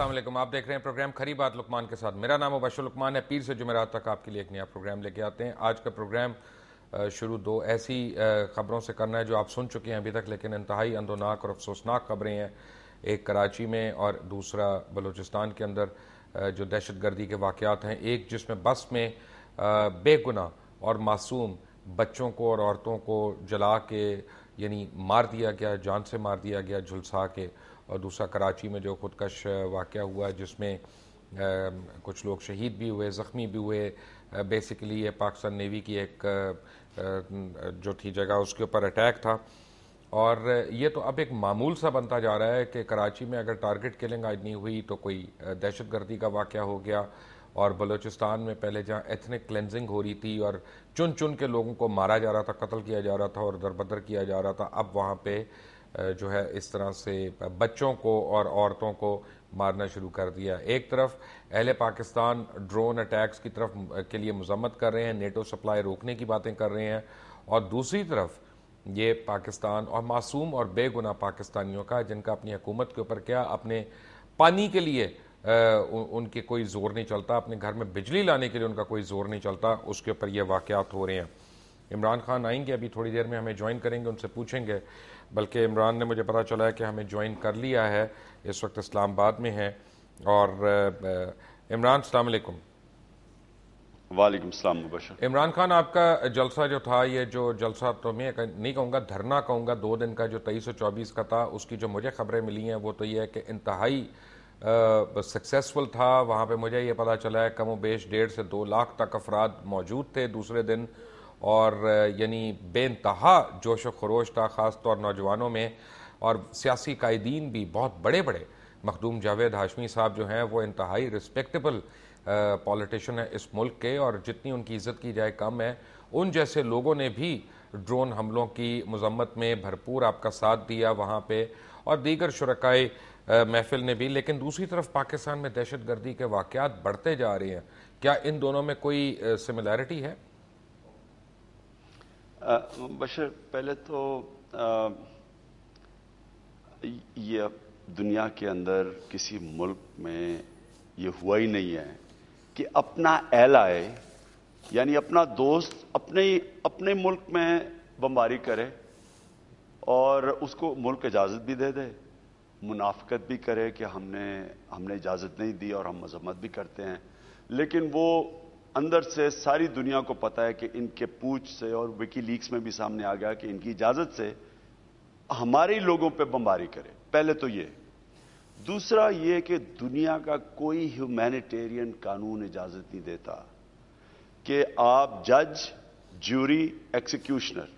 असलम आप देख रहे हैं प्रोग्राम खरी बात लुकमान के साथ मेरा नाम मुबशर लुकमान है पीर से जुमेरात तक आपके लिए एक नया प्रोग्राम लेके आते हैं आज का प्रोग्राम शुरू दो ऐसी खबरों से करना है जो आप सुन चुके हैं अभी तक लेकिन इंतहाई अंदोनाक और अफसोसनाक खबरें हैं एक कराची में और दूसरा बलूचिस्तान के अंदर जो दहशत गर्दी के वाक़ात हैं एक जिसमें बस में बेगुना और मासूम बच्चों को और औरतों को जला के यानी मार दिया गया जान से मार दिया गया झुलसा के और दूसरा कराची में जो खुदकश वाक़ हुआ जिसमें कुछ लोग शहीद भी हुए ज़ख्मी भी हुए बेसिकली ये पाकिस्तान नेवी की एक जो थी जगह उसके ऊपर अटैक था और ये तो अब एक मामूल सा बनता जा रहा है कि कराची में अगर टारगेट किलिंग आज नहीं हुई तो कोई दहशत गर्दी का वाक़ हो गया और बलूचिस्तान में पहले जहाँ एथनिक क्लेंजिंग हो रही थी और चुन चुन के लोगों को मारा जा रहा था कत्ल किया जा रहा था और दरबदर किया जा रहा था अब वहाँ पे जो है इस तरह से बच्चों को और औरतों को मारना शुरू कर दिया एक तरफ अहल पाकिस्तान ड्रोन अटैक्स की तरफ के लिए मजम्मत कर रहे हैं नेटो सप्लाई रोकने की बातें कर रहे हैं और दूसरी तरफ ये पाकिस्तान और मासूम और बेगुना पाकिस्तानियों का जिनका अपनी हुकूमत के ऊपर क्या अपने पानी के लिए आ, उनके कोई जोर नहीं चलता अपने घर में बिजली लाने के लिए उनका कोई जोर नहीं चलता उसके ऊपर ये वाकत हो रहे हैं इमरान खान आएंगे अभी थोड़ी देर में हमें ज्वाइन करेंगे उनसे पूछेंगे बल्कि इमरान ने मुझे पता चला है कि हमें ज्वाइन कर लिया है इस वक्त इस्लामाबाद में है और इमरान सलामकुम वालेकुम सलाम मुबशर इमरान खान आपका जलसा जो था ये जो जलसा तो मैं नहीं कहूँगा धरना कहूँगा दो दिन का जो तेईस सौ चौबीस का था उसकी जो मुझे खबरें मिली हैं वो तो ये है कि इंतहाई सक्सेसफुल था वहाँ पे मुझे ये पता चला है कमो बेश डेढ़ से दो लाख तक अफराद मौजूद थे दूसरे दिन और यानी बे इंतहा जोश व खरोश था ख़ास तौर नौजवानों में और सियासी कायदीन भी बहुत बड़े बड़े मखदूम जावेद हाशमी साहब जो हैं वो इंतहाई रिस्पेक्टेबल पॉलिटिशन है इस मुल्क के और जितनी उनकी इज्जत की जाए कम है उन जैसे लोगों ने भी ड्रोन हमलों की मजम्मत में भरपूर आपका साथ दिया वहाँ पर और दीगर शुरकाय महफिल ने भी लेकिन दूसरी तरफ पाकिस्तान में दहशत गर्दी के वाक़ बढ़ते जा रहे हैं क्या इन दोनों में कोई सिमिलैरिटी है बशर पहले तो ये अब दुनिया के अंदर किसी मुल्क में ये हुआ ही नहीं है कि अपना एल आए यानी अपना दोस्त अपने अपने मुल्क में बमबारी करे और उसको मुल्क इजाज़त भी दे दे मुनाफ़त भी करे कि हमने हमने इजाज़त नहीं दी और हम मजम्मत भी करते हैं लेकिन वो अंदर से सारी दुनिया को पता है कि इनके पूछ से और विकी लीक्स में भी सामने आ गया कि इनकी इजाजत से हमारे लोगों पे बमबारी करें पहले तो ये दूसरा ये कि दुनिया का कोई ह्यूमैनिटेरियन कानून इजाजत नहीं देता कि आप जज ज्यूरी एक्सिक्यूशनर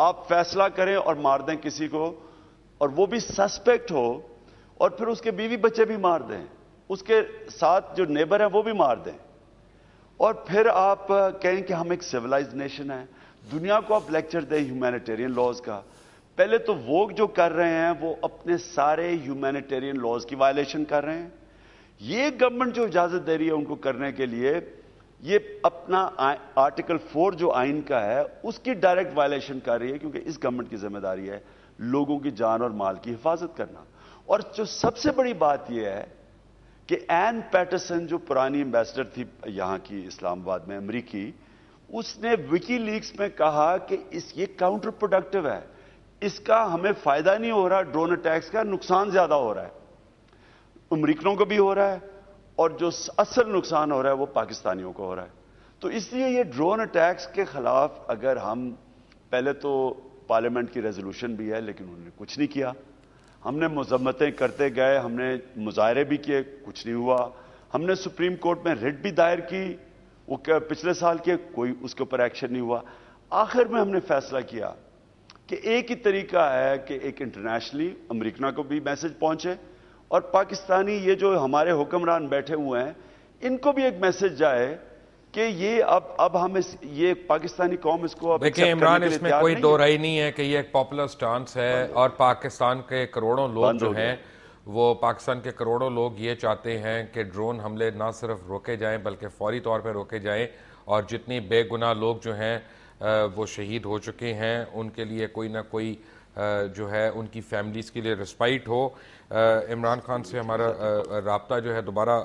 आप फैसला करें और मार दें किसी को और वो भी सस्पेक्ट हो और फिर उसके बीवी बच्चे भी मार दें उसके साथ जो नेबर हैं वो भी मार दें और फिर आप कहें कि हम एक सिविलाइज नेशन है दुनिया को आप लेक्चर दें ह्यूमैनिटेरियन लॉज का पहले तो वो जो कर रहे हैं वो अपने सारे ह्यूमैनिटेरियन लॉज की वायलेशन कर रहे हैं ये गवर्नमेंट जो इजाजत दे रही है उनको करने के लिए ये अपना आर्टिकल फोर जो आइन का है उसकी डायरेक्ट वायलेशन कर रही है क्योंकि इस गवर्नमेंट की जिम्मेदारी है लोगों की जान और माल की हिफाजत करना और जो सबसे बड़ी बात यह है कि एन पैटरसन जो पुरानी एम्बेसडर थी यहां की इस्लामाबाद में अमरीकी उसने विकी लीग्स में कहा कि इस ये काउंटर प्रोडक्टिव है इसका हमें फायदा नहीं हो रहा ड्रोन अटैक्स का नुकसान ज्यादा हो रहा है अमरीकनों को भी हो रहा है और जो असल नुकसान हो रहा है वो पाकिस्तानियों को हो रहा है तो इसलिए ये ड्रोन अटैक्स के खिलाफ अगर हम पहले तो पार्लियामेंट की रेजोल्यूशन भी है लेकिन उन्होंने कुछ नहीं किया हमने मजम्मतें करते गए हमने मुजाहरे भी किए कुछ नहीं हुआ हमने सुप्रीम कोर्ट में रिट भी दायर की वो पिछले साल के कोई उसके ऊपर एक्शन नहीं हुआ आखिर में हमने फैसला किया कि एक ही तरीका है कि एक इंटरनेशनली अमरीकना को भी मैसेज पहुंचे और पाकिस्तानी ये जो हमारे हुक्मरान बैठे हुए हैं इनको भी एक मैसेज जाए कि ये अब अब हम इस ये पाकिस्तानी कौम इसको देखिए इमरान इसमें कोई दो राय नहीं है कि ये एक पॉपुलर स्टांस है और पाकिस्तान के करोड़ों लोग जो हैं वो पाकिस्तान के करोड़ों लोग ये चाहते हैं कि ड्रोन हमले ना सिर्फ रोके जाएं बल्कि फौरी तौर पर रोके जाएं और जितनी बेगुनाह लोग जो हैं वो शहीद हो चुके हैं उनके लिए कोई ना कोई जो है उनकी फैमिलीज़ के लिए रिस्पाइट हो इमरान खान से हमारा रबता जो है दोबारा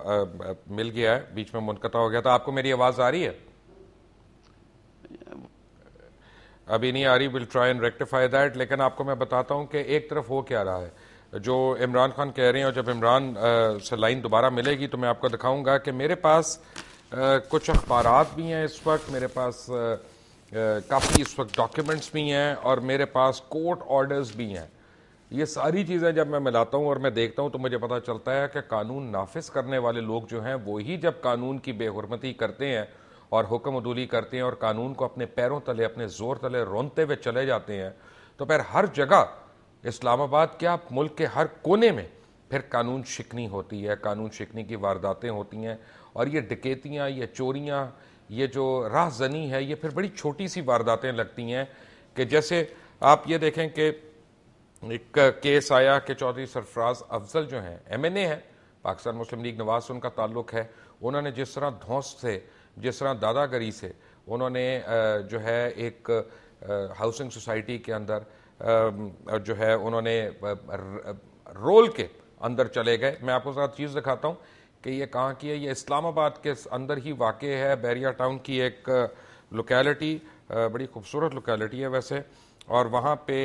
मिल गया है बीच में मुनकता हो गया था तो आपको मेरी आवाज़ आ रही है अभी नहीं आ रही will try and rectify that लेकिन आपको मैं बताता हूँ कि एक तरफ हो क्या रहा है जो इमरान खान कह रहे हैं और जब इमरान से लाइन दोबारा मिलेगी तो मैं आपको दिखाऊंगा कि मेरे पास आ, कुछ अखबार भी हैं इस वक्त मेरे पास काफ़ी इस वक्त डॉक्यूमेंट्स भी हैं और मेरे पास कोर्ट ऑर्डर्स भी हैं ये सारी चीज़ें जब मैं मिलाता हूँ और मैं देखता हूँ तो मुझे पता चलता है कि कानून नाफिस करने वाले लोग जो हैं वही जब कानून की बेहरमती करते हैं और हुक्म अदूली करते हैं और कानून को अपने पैरों तले अपने ज़ोर तले रोनते हुए चले जाते हैं तो फिर हर जगह इस्लामाबाद क्या मुल्क के हर कोने में फिर कानून शिकनी होती है कानून शिकनी की वारदातें होती हैं और ये डकैतियाँ ये चोरियाँ ये जो राहजनी है ये फिर बड़ी छोटी सी वारदातें लगती हैं कि जैसे आप ये देखें कि एक केस आया कि चौधरी सरफराज अफजल जो हैं एम एन ए हैं पाकिस्तान मुस्लिम लीग नवाज से उनका ताल्लुक है उन्होंने जिस तरह धौस से जिस तरह दादागरी से उन्होंने जो है एक हाउसिंग सोसाइटी के अंदर जो है उन्होंने रोल के अंदर चले गए मैं आपको साथ चीज़ दिखाता हूँ कि ये कहाँ की है ये इस्लामाबाद के अंदर ही वाक़ है बैरिया टाउन की एक लोकेलिटी बड़ी खूबसूरत लोकेलिटी है वैसे और वहाँ पे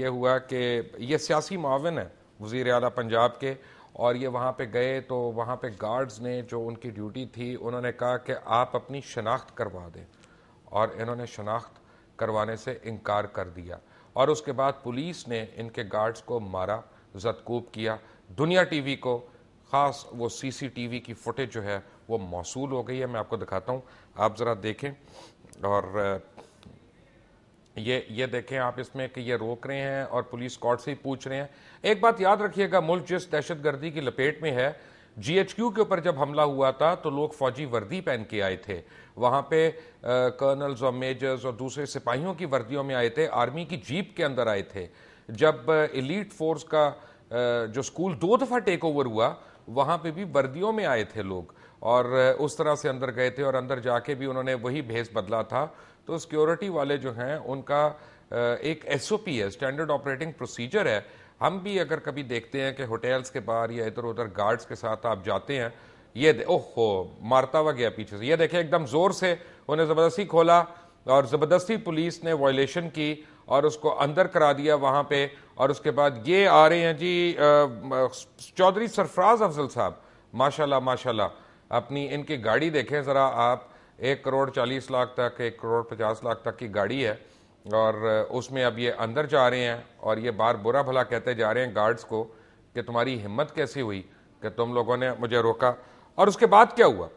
ये हुआ कि ये सियासी मावन है वज़ी अला पंजाब के और ये वहाँ पे गए तो वहाँ पे गार्ड्स ने जो उनकी ड्यूटी थी उन्होंने कहा कि आप अपनी शनाख्त करवा दें और इन्होंने शनाख्त करवाने से इनकार कर दिया और उसके बाद पुलिस ने इनके गार्ड्स को मारा जदकूब किया दुनिया टीवी को ख़ास वो सीसीटीवी की फुटेज जो है वो मौसू हो गई है मैं आपको दिखाता हूँ आप ज़रा देखें और ये ये देखें आप इसमें कि ये रोक रहे हैं और पुलिस कोर्ट से ही पूछ रहे हैं एक बात याद रखिएगा मुल्क जिस दहशत गर्दी की लपेट में है जीएचक्यू के ऊपर जब हमला हुआ था तो लोग फौजी वर्दी पहन के आए थे वहाँ पे कर्नल्स और मेजर्स और दूसरे सिपाहियों की वर्दियों में आए थे आर्मी की जीप के अंदर आए थे जब इलीट फोर्स का जो स्कूल दो दफ़ा टेक ओवर हुआ वहाँ पे भी वर्दियों में आए थे लोग और उस तरह से अंदर गए थे और अंदर जाके भी उन्होंने वही भेस बदला था तो सिक्योरिटी वाले जो हैं उनका एक एस ओ पी है स्टैंडर्ड ऑपरेटिंग प्रोसीजर है हम भी अगर कभी देखते हैं कि होटल्स के बाहर या इधर उधर गार्ड्स के साथ आप जाते हैं ये ओहो मारता हुआ गया पीछे से ये देखें एकदम ज़ोर से उन्हें ज़बरदस्ती खोला और ज़बरदस्ती पुलिस ने वायलेशन की और उसको अंदर करा दिया वहाँ पे और उसके बाद ये आ रहे हैं जी चौधरी सरफराज अफजल साहब माशाल्लाह माशाल्लाह अपनी इनकी गाड़ी देखें ज़रा आप एक करोड़ चालीस लाख तक एक करोड़ पचास लाख तक की गाड़ी है और उसमें अब ये अंदर जा रहे हैं और ये बार बुरा भला कहते जा रहे हैं गार्ड्स को कि तुम्हारी हिम्मत कैसी हुई कि तुम लोगों ने मुझे रोका और उसके बाद क्या हुआ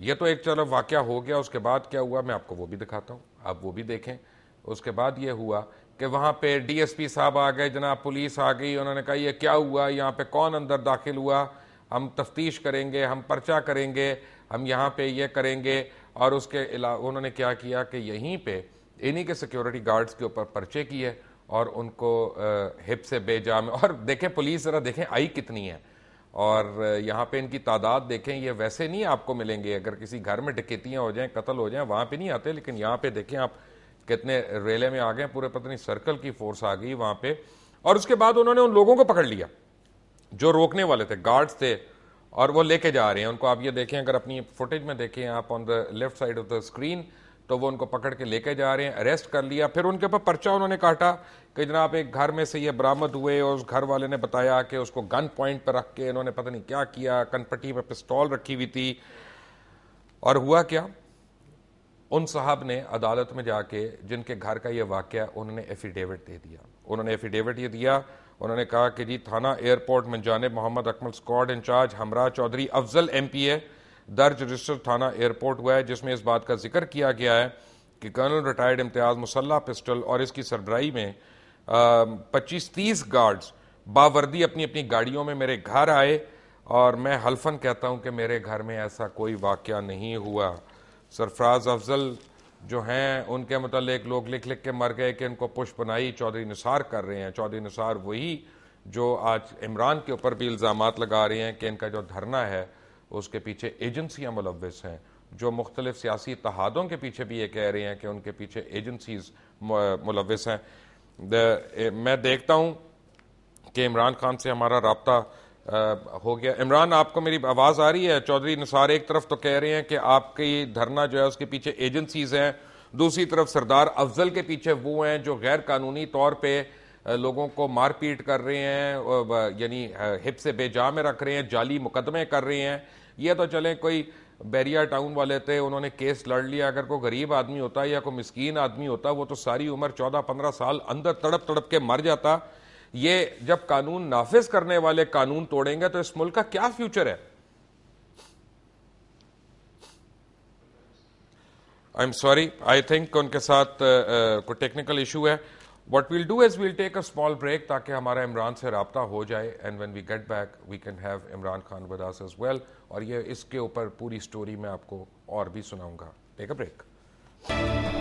ये तो एक चलो वाक्य हो गया उसके बाद क्या हुआ मैं आपको वो भी दिखाता हूँ आप वो भी देखें उसके बाद ये हुआ कि वहाँ पे डीएसपी साहब आ गए जनाब पुलिस आ गई उन्होंने कहा ये क्या हुआ यहाँ पे कौन अंदर दाखिल हुआ हम तफ्तीश करेंगे हम पर्चा करेंगे हम यहाँ पे ये करेंगे और उसके अलावा उन्होंने क्या किया कि यहीं पे इन्हीं के सिक्योरिटी गार्ड्स के ऊपर पर्चे किए और उनको हिप से बेजाम और देखें पुलिस ज़रा देखें आई कितनी है और यहाँ पे इनकी तादाद देखें ये वैसे नहीं आपको मिलेंगे अगर किसी घर में डकैतियाँ हो जाएं कत्ल हो जाएं वहाँ पे नहीं आते लेकिन यहाँ पे देखें आप कितने रेले में आ गए पूरे पता नहीं सर्कल की फोर्स आ गई वहाँ पे और उसके बाद उन्होंने उन लोगों को पकड़ लिया जो रोकने वाले थे गार्ड्स थे और वो लेके जा रहे हैं उनको आप ये देखें अगर अपनी फुटेज में देखें आप on the left side of the screen तो वो उनको पकड़ के लेके जा रहे हैं अरेस्ट कर लिया फिर उनके ऊपर पर्चा उन्होंने काटा कि जनाब एक घर में से ये बरामद हुए और उस घर वाले ने बताया कि उसको गन पॉइंट पर रख के इन्होंने पता नहीं क्या किया कनपट्टी में पिस्तौल रखी हुई थी और हुआ क्या उन साहब ने अदालत में जाके जिनके घर का ये वाक्य उन्होंने एफिडेविट दे दिया उन्होंने एफिडेविट ये दिया उन्होंने कहा कि जी थाना एयरपोर्ट में जाने मोहम्मद अकमल स्कॉड इंचार्ज हमरा Chaudhry Afzal M P A दर्ज रजिस्टर थाना एयरपोर्ट हुआ है जिसमें इस बात का जिक्र किया गया है कि कर्नल रिटायर्ड इम्तियाज़ मुसल्ला पिस्टल और इसकी सरबराही में पच्चीस तीस गार्ड्स बावर्दी अपनी अपनी गाड़ियों में मेरे घर आए और मैं हल्फन कहता हूँ कि मेरे घर में ऐसा कोई वाक़ नहीं हुआ सरफराज अफजल जो हैं उनके मतलब लोग लिख लिख के मर गए कि इनको पुष्प चौधरी निसार कर रहे हैं चौधरी निसार वही जो आज इमरान के ऊपर भी इल्ज़ाम लगा रहे हैं कि इनका जो धरना है उसके पीछे एजेंसियाँ मुलविस हैं जो मुख्तलिफ सियासी इतहादों के पीछे भी ये कह रहे हैं कि उनके पीछे एजेंसीज मुलविस हैं मैं देखता हूँ कि इमरान खान से हमारा रबता हो गया इमरान आपको मेरी आवाज़ आ रही है चौधरी निसार एक तरफ तो कह रहे हैं कि आपकी धरना जो है उसके पीछे एजेंसीज हैं दूसरी तरफ सरदार अफजल के पीछे वो हैं जो गैर कानूनी तौर पर लोगों को मारपीट कर रहे हैं यानी हिप से बेजा में रख रहे हैं जाली मुकदमे कर रहे हैं ये तो चले कोई बैरिया टाउन वाले थे उन्होंने केस लड़ लिया अगर कोई गरीब आदमी होता या कोई मिस्कीन आदमी होता वो तो सारी उम्र चौदह पंद्रह साल अंदर तड़प तड़प के मर जाता ये जब कानून नाफिज करने वाले कानून तोड़ेंगे तो इस मुल्क का क्या फ्यूचर है I am sorry I think उनके साथ कोई टेक्निकल इशू है what we'll do is we'll take a small break ताकि हमारा इमरान से रबता हो जाए and when we get back we can have Imran Khan with us as well और ये इसके ऊपर पूरी स्टोरी मैं आपको और भी सुनाऊंगा टेक अ ब्रेक